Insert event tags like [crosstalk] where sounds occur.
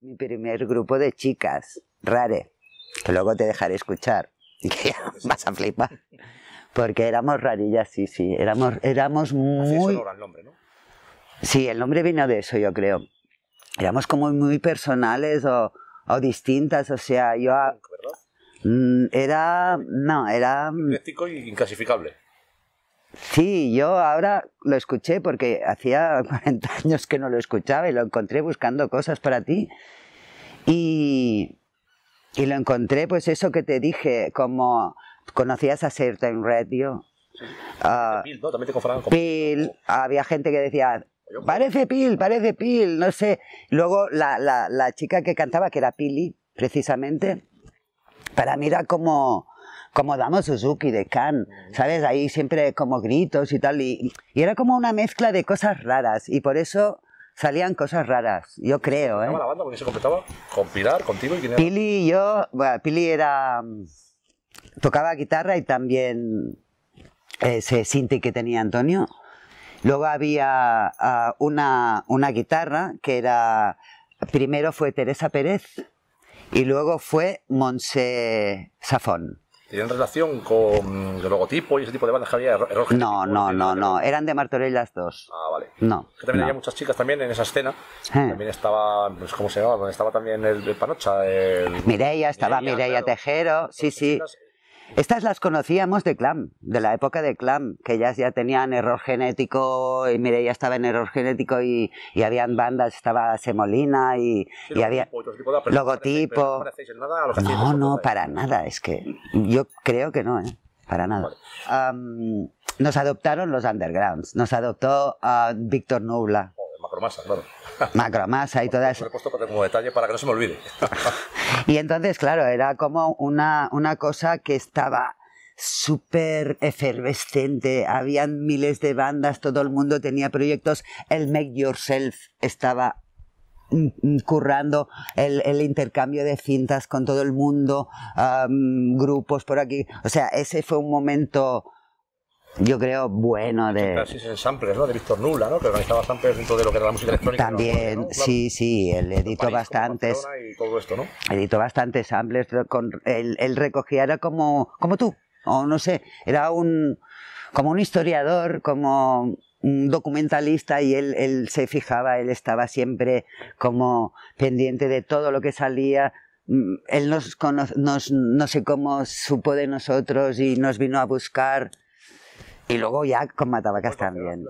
Mi primer grupo de chicas, Rare, que luego te dejaré escuchar y [laughs] que vas a flipar. Porque éramos rarillas, sí, sí, éramos, éramos muy... Así el nombre, ¿no? Sí, el nombre vino de eso, yo creo. Éramos como muy personales o, distintas, o sea, yo... ¿verdad? Mm, era... No, era... Mm, inclasificable. Sí, yo ahora lo escuché porque hacía 40 [laughs] años que no lo escuchaba y lo encontré buscando cosas para ti. Y, lo encontré, pues eso que te dije, como conocías a Certain Radio. Ah, Pil, ¿no? También te Pil, había gente que decía, pues parece pues, Pil, parece Pil, no sé. Luego la, la chica que cantaba, que era Pili, precisamente, para mí era como como damos Suzuki de Khan, ¿sabes? Ahí siempre como gritos y tal, y, era como una mezcla de cosas raras, y por eso salían cosas raras, yo creo, ¿eh? la banda porque se completaba con Pilar, contigo y Pili y yo, bueno, Pili era... tocaba guitarra y también ese sinte que tenía Antonio. Luego había ah, una, una guitarra que era... Primero fue Teresa Pérez y luego fue Monse Safón. ¿Tienen relación con el logotipo y ese tipo de bandas que había? no, no, no, no. Eran de Martorellas las dos. Ah, vale. No. Que también había muchas chicas también en esa escena. Eh. También estaba, pues, ¿cómo se llamaba? Estaba también el, Panocha. El... Mireia, estaba Mireia, Tejero. Sí, pues sí. Estas las conocíamos de Clam, de la época de Clam, que ellas ya tenían error genético, y mire, ya estaba en error genético y, y habían bandas, estaba Semolina y, había logotipo. No, no, para nada, es que yo creo que no, ¿eh? para nada. nos adoptaron los undergrounds, nos adoptó ah, Víctor Nubla. Macromasa, claro. Macromasa y [laughs] todas. Me he puesto como detalle para que no se me olvide. [laughs] Y entonces, claro, era como una, una cosa que estaba súper efervescente, habían miles de bandas, todo el mundo tenía proyectos, el Make Yourself estaba mm, mm, currando el, el, intercambio de cintas con todo el mundo, grupos por aquí. O sea, ese fue un momento yo creo, bueno de... en samples, ¿no? De Víctor Nula, ¿no? Que organizaba samples dentro de lo que era la música electrónica. También, sí, sí, él editó bastantes... Y todo esto, ¿no? Editó bastantes samples, pero él, recogía, era como, como tú, o no sé, era un... como un historiador, como un documentalista y él, él se fijaba, él estaba siempre como pendiente de todo lo que salía, mm, él nos, nos no sé cómo supo de nosotros y nos vino a buscar y luego ya con Matabacas también.